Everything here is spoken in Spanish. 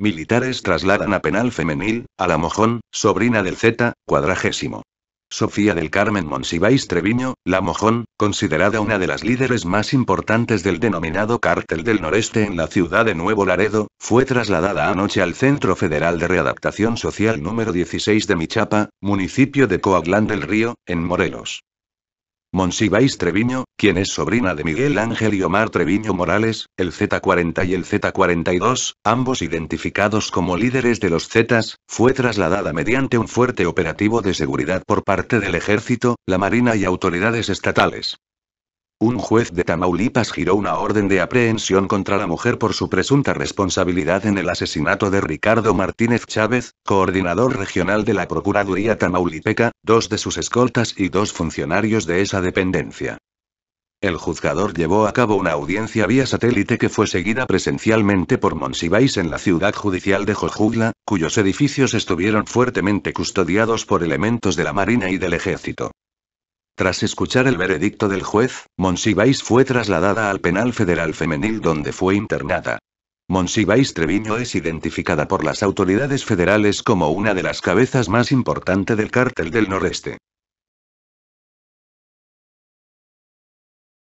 Militares trasladan a penal femenil, a la mojón, sobrina del Z, cuadragésimo. Sofía del Carmen Monsiváis Treviño, La Mojón, considerada una de las líderes más importantes del denominado Cártel del Noreste en la ciudad de Nuevo Laredo, fue trasladada anoche al Centro Federal de Readaptación Social número 16 de Michapa, municipio de Coaglán del Río, en Morelos. Monsiváis Treviño, quien es sobrina de Miguel Ángel y Omar Treviño Morales, el Z40 y el Z42, ambos identificados como líderes de los Zetas, fue trasladada mediante un fuerte operativo de seguridad por parte del ejército, la marina y autoridades estatales. Un juez de Tamaulipas giró una orden de aprehensión contra la mujer por su presunta responsabilidad en el asesinato de Ricardo Martínez Chávez, coordinador regional de la Procuraduría Tamaulipeca, dos de sus escoltas y dos funcionarios de esa dependencia. El juzgador llevó a cabo una audiencia vía satélite que fue seguida presencialmente por Monsiváis en la ciudad judicial de Jojugla, cuyos edificios estuvieron fuertemente custodiados por elementos de la Marina y del Ejército. Tras escuchar el veredicto del juez, Monsiváis fue trasladada al penal federal femenil donde fue internada. Monsiváis Treviño es identificada por las autoridades federales como una de las cabezas más importantes del cártel del noreste.